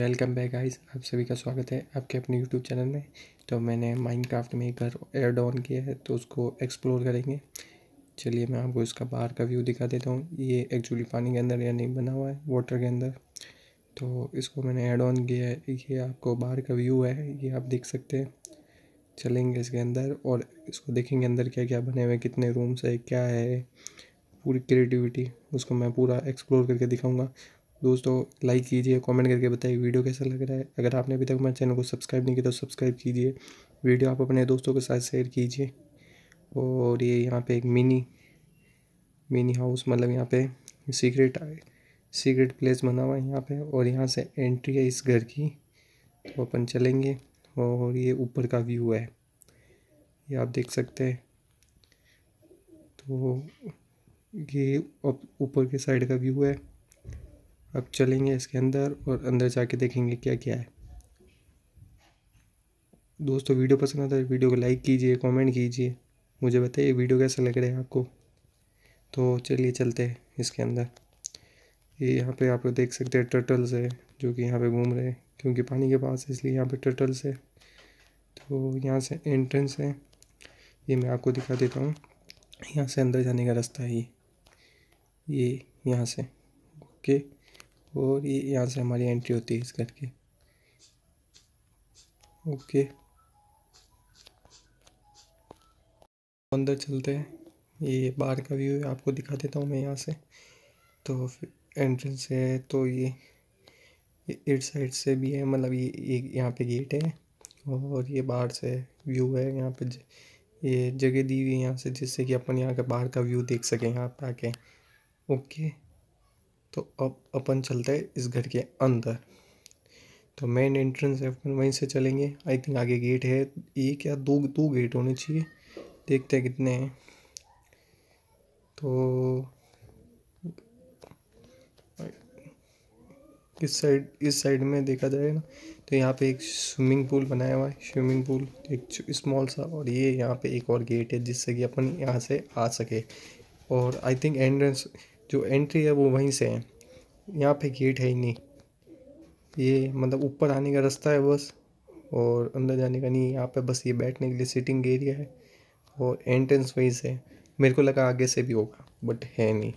welcome back guys आप सभी का स्वागत है आपके अपने यूट्यूब चैनल में तो मैंने माइनक्राफ्ट में एक घर एड ऑन किया है तो उसको एक्सप्लोर करेंगे चलिए मैं आपको इसका बाहर का व्यू दिखा देता हूँ ये एक्चुअली पानी के अंदर या नहीं बना हुआ है वाटर के अंदर तो इसको मैंने ऐड ऑन किया है ये आपको बाहर का व्यू है ये आप देख सकते हैं चलेंगे इसके अंदर और इसको देखेंगे अंदर क्या क्या बने हुए कितने रूम्स है क्या है पूरी क्रिएटिविटी उसको मैं पूरा एक्सप्लोर करके दिखाऊँगा दोस्तों लाइक कीजिए कमेंट करके बताइए वीडियो कैसा लग रहा है अगर आपने अभी तक हमारे चैनल को सब्सक्राइब नहीं किया तो सब्सक्राइब कीजिए वीडियो आप अपने दोस्तों के साथ शेयर कीजिए और ये यहाँ पे एक मिनी मिनी हाउस मतलब यहाँ पे सीक्रेट सीक्रेट प्लेस बना हुआ है यहाँ पे और यहाँ से एंट्री है इस घर की तो अपन चलेंगे और ये ऊपर का व्यू है ये आप देख सकते हैं तो ये ऊपर के साइड का व्यू है अब चलेंगे इसके अंदर और अंदर जाके देखेंगे क्या क्या है दोस्तों वीडियो पसंद आता है तो वीडियो को लाइक कीजिए कमेंट कीजिए मुझे बताइए वीडियो कैसा लग रहा है आपको तो चलिए चलते हैं इसके अंदर ये यहाँ पे आप देख सकते हैं टर्टल्स है जो कि यहाँ पे घूम रहे हैं क्योंकि पानी के पास है इसलिए यहाँ पे टर्टल्स है तो यहाँ से एंट्रेंस है ये मैं आपको दिखा देता हूँ यहाँ से अंदर जाने का रास्ता है ये ये यहाँ से ओके और ये यहाँ से हमारी एंट्री होती है इस की ओके अंदर चलते हैं ये बाहर का व्यू है आपको दिखा देता हूँ मैं यहाँ से तो एंट्रेंस है तो ये इट साइड से भी है मतलब ये एक यहाँ पे गेट है और ये बाहर से व्यू है यहाँ पे ज, ये जगह दी हुई है यहाँ से जिससे कि अपन यहाँ का बाहर का व्यू देख सकें यहाँ पे आके ओके तो अब अपन चलते हैं इस घर के अंदर तो मेन एंट्रेंस है अपन वहीं से चलेंगे आई थिंक आगे गेट है एक या दो दो गेट होने चाहिए देखते हैं कितने हैं तो इस साइड इस साइड में देखा जाए ना तो यहाँ पे एक स्विमिंग पूल बनाया हुआ है स्विमिंग पूल एक स्मॉल सा और ये यहाँ पे एक और गेट है जिससे कि अपन यहाँ से आ सके और आई थिंक एंट्रेंस जो एंट्री है वो वहीं से है यहाँ पे गेट है ही नहीं ये मतलब ऊपर आने का रास्ता है बस और अंदर जाने का नहीं यहाँ पे बस ये बैठने के लिए सिटिंग एरिया है और एंट्रेंस वहीं से है मेरे को लगा आगे से भी होगा बट है नहीं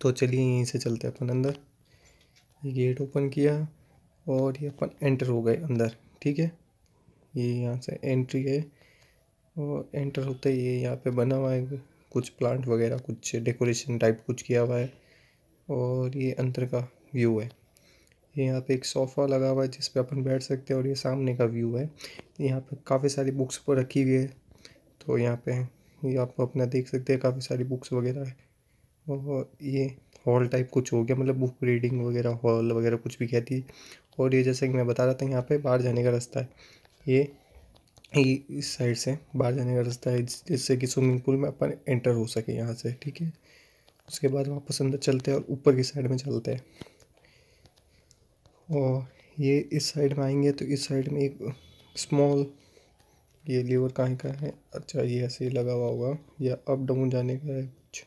तो चलिए यहीं से चलते अपन अंदर ये गेट ओपन किया और ये अपन एंटर हो गए अंदर ठीक है ये यहाँ से एंट्री है और एंटर होते ही ये यहाँ पे बना हुआ है कुछ प्लांट वगैरह कुछ डेकोरेशन टाइप कुछ किया हुआ है और ये अंतर का व्यू है ये यहाँ पे एक सोफ़ा लगा हुआ है जिस पर अपन बैठ सकते हैं और ये सामने का व्यू है यहाँ पे काफ़ी सारी बुक्स पर रखी हुई है तो यहाँ पे ये आप अपना देख सकते हैं काफ़ी सारी बुक्स वगैरह है और ये हॉल टाइप कुछ हो गया मतलब बुक रीडिंग वगैरह हॉल वगैरह कुछ भी कहती है और ये जैसे कि मैं बता रहा था यहाँ पे बाहर जाने का रास्ता है ये ये इस साइड से बाहर जाने का रास्ता है जिससे कि स्विमिंग पूल में अपन एंटर हो सके यहाँ से ठीक है उसके बाद वापस अंदर चलते हैं और ऊपर की साइड में चलते हैं और ये इस साइड में आएंगे तो इस साइड में एक स्मॉल ये लीवर कहाँ का है अच्छा ये ऐसे ही लगा हुआ होगा या अप डाउन जाने का है कुछ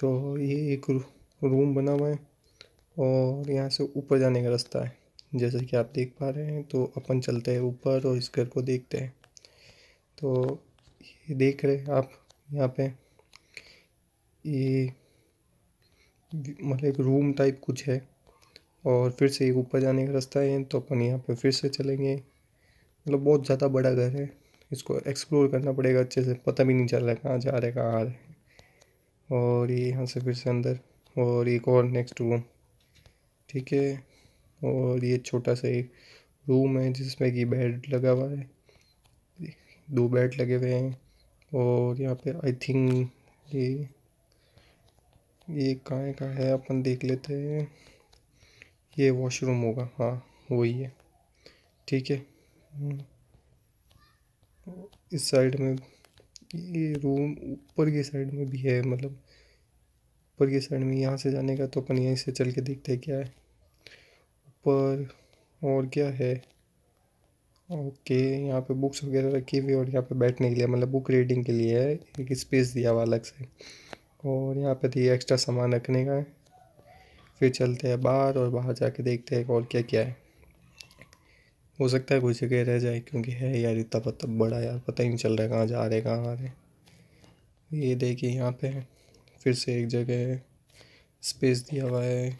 तो ये एक रूम बना हुआ है और यहाँ से ऊपर जाने का रास्ता है जैसे कि आप देख पा रहे हैं तो अपन चलते हैं ऊपर और इस घर को देखते हैं तो ये देख रहे हैं आप यहाँ पे ये मतलब एक रूम टाइप कुछ है और फिर से ऊपर जाने का रास्ता है तो अपन यहाँ पे फिर से चलेंगे मतलब बहुत ज़्यादा बड़ा घर है इसको एक्सप्लोर करना पड़ेगा अच्छे से पता भी नहीं चल रहा है कहाँ जा रहे कहाँ आ रहे और ये यहाँ से फिर से अंदर और एक और नेक्स्ट रूम ठीक है और ये छोटा सा एक रूम है जिसमें कि बेड लगा हुआ है दो बेड लगे हुए हैं और यहाँ पे आई थिंक ये ये कहाँ का है अपन देख लेते हैं ये वॉशरूम होगा हाँ वही है ठीक है इस साइड में ये रूम ऊपर की साइड में भी है मतलब ऊपर की साइड में यहाँ से जाने का तो अपन यहीं से चल के देखते हैं क्या है ऊपर और क्या है ओके यहाँ पे बुक्स वगैरह रखी हुई और यहाँ पे बैठने के लिए मतलब बुक रीडिंग के लिए है एक स्पेस दिया हुआ अलग से और यहाँ पे दिए एक्स्ट्रा सामान रखने का है फिर चलते हैं बाहर और बाहर जाके देखते हैं और क्या क्या है हो सकता है कोई जगह रह जाए क्योंकि है यार इतना पता बड़ा यार पता ही नहीं चल रहा है कहाँ जा रहे कहाँ आ रहे ये देखिए यहाँ पे फिर से एक जगह स्पेस दिया हुआ है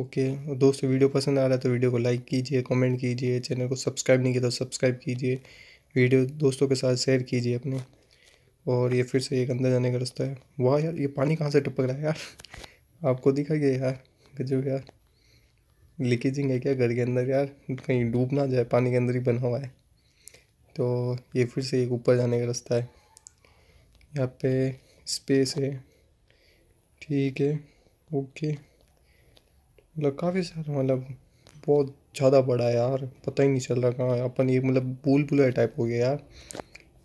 ओके दोस्तों वीडियो पसंद आ रहा है तो वीडियो को लाइक कीजिए कमेंट कीजिए चैनल को सब्सक्राइब नहीं किया तो सब्सक्राइब कीजिए वीडियो दोस्तों के साथ शेयर कीजिए अपने और ये फिर से एक अंदर जाने का रास्ता है वाह यार ये पानी कहाँ से टपक रहा है यार आपको दिखा गया यार गजब यार लीकेजिंग है क्या घर के अंदर यार कहीं डूब ना जाए पानी के अंदर ही बना हुआ है तो ये फिर से एक ऊपर जाने का रास्ता है यहाँ पे स्पेस है ठीक है ओके मतलब काफ़ी सारा मतलब बहुत ज़्यादा बड़ा है यार पता ही नहीं चल रहा कहाँ अपन ये मतलब भूल भुलैया टाइप हो गया यार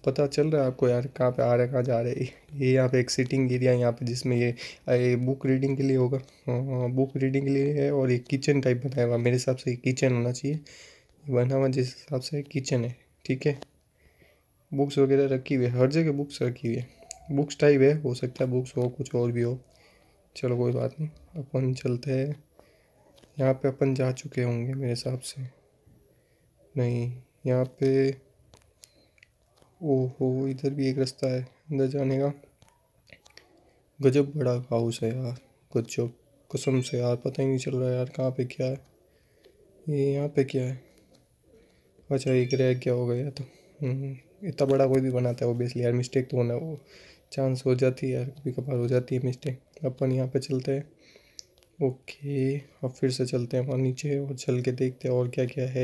पता चल रहा है आपको यार कहाँ पे आ रहा है कहाँ जा रहे ये यहाँ पे एक सिटिंग एरिया यहाँ पे जिसमें ये, ये बुक रीडिंग के लिए होगा बुक हाँ, रीडिंग हाँ, के लिए है और ये किचन टाइप बनाया हुआ मेरे हिसाब से किचन होना चाहिए बना हुआ जिस हिसाब से किचन है ठीक है बुक्स वगैरह रखी हुई है हर जगह बुक्स रखी हुई है बुक्स टाइप है हो सकता है बुक्स हो कुछ और भी हो चलो कोई बात नहीं अपन चलते हैं यहाँ पे अपन जा चुके होंगे मेरे हिसाब से नहीं यहाँ पे ओहो इधर भी एक रास्ता है अंदर जाने का गजब बड़ा हाउस है यार गजब कसम से यार पता ही नहीं चल रहा यार कहाँ पे क्या है ये यहाँ पे क्या है अच्छा एक रह क्या हो गया तो हम्म, इतना बड़ा कोई भी बनाता है ओबियसली यार मिस्टेक तो होना वो चांस हो जाती है यार कभी कभार हो जाती है मिस्टेक अपन यहाँ पे चलते हैं ओके अब फिर से चलते हैं वहाँ नीचे और चल के देखते हैं और क्या क्या है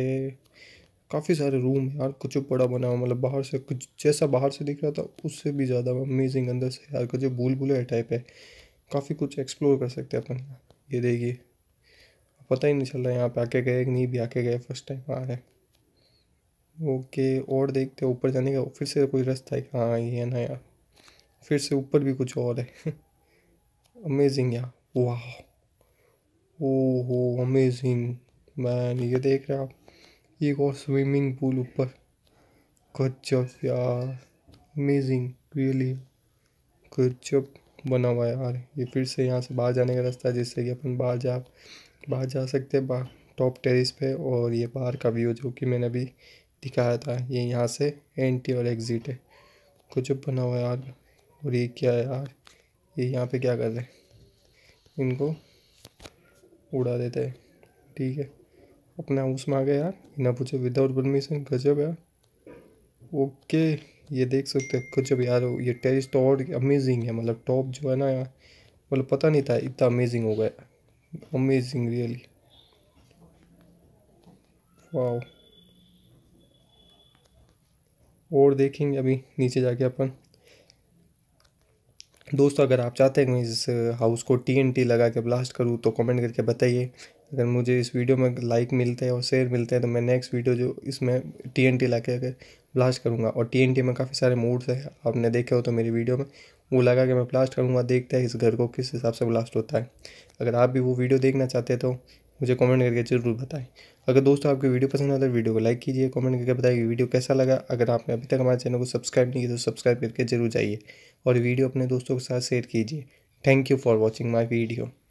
काफ़ी सारे रूम यार कुछ बड़ा बना हुआ मतलब बाहर से कुछ जैसा बाहर से दिख रहा था उससे भी ज़्यादा अमेजिंग अंदर से यार कुछ भूल भूल टाइप है काफ़ी कुछ एक्सप्लोर कर सकते हैं अपन ये देखिए पता ही नहीं चल रहा है यहाँ पे आके गए नहीं भी आके गए फर्स्ट टाइम आ रहे ओके और देखते हैं ऊपर जाने का फिर से कोई रास्ता है हाँ ये है ना यार फिर से ऊपर भी कुछ और है अमेजिंग यार वाह ओ हो अमेजिंग मैन ये देख रहे आप एक और स्विमिंग पूल ऊपर गजब यार अमेजिंग रियली गजब बना हुआ यार ये फिर से यहाँ से बाहर जाने का रास्ता है जिससे कि अपन बाहर जा बाहर जा सकते हैं टॉप टेरिस पे और ये बाहर का व्यू जो कि मैंने अभी दिखाया था ये यहाँ से एंट्री और एग्ज़िट है कुछ बना हुआ यार और ये क्या है यार ये यहाँ पे क्या कर रहे हैं इनको उड़ा देता है ठीक है अपने हाउस में आ गया यार ना पूछे विदाउट परमिशन गजब यार ओके ये देख सकते हो गजब यार ये टेरिस तो और अमेजिंग है मतलब टॉप जो है ना यार मतलब पता नहीं था इतना अमेजिंग हो गया अमेजिंग रियली वाओ और देखेंगे अभी नीचे जाके अपन दोस्तों अगर आप चाहते हैं मैं इस हाउस को टी लगा के ब्लास्ट करूँ तो कमेंट करके बताइए अगर मुझे इस वीडियो में लाइक मिलते हैं और शेयर मिलते हैं तो मैं नेक्स्ट वीडियो जो इसमें टी एन टी ला के अगर ब्लास्ट करूँगा और टी एन टी में काफ़ी सारे मोड्स हैं आपने देखे हो तो मेरी वीडियो में वो लगा के मैं ब्लास्ट करूँगा देखते हैं इस घर को किस हिसाब से ब्लास्ट होता है अगर आप भी वो वीडियो देखना चाहते हैं तो मुझे कमेंट करके ज़रूर बताएं अगर दोस्तों आपकी वीडियो पसंद आता है तो वीडियो को लाइक कीजिए कमेंट करके बताइए वीडियो कैसा लगा अगर आपने अभी तक हमारे चैनल को सब्सक्राइब नहीं किया तो सब्सक्राइब करके जरूर जाइए और वीडियो अपने दोस्तों के साथ शेयर कीजिए thank you for watching my video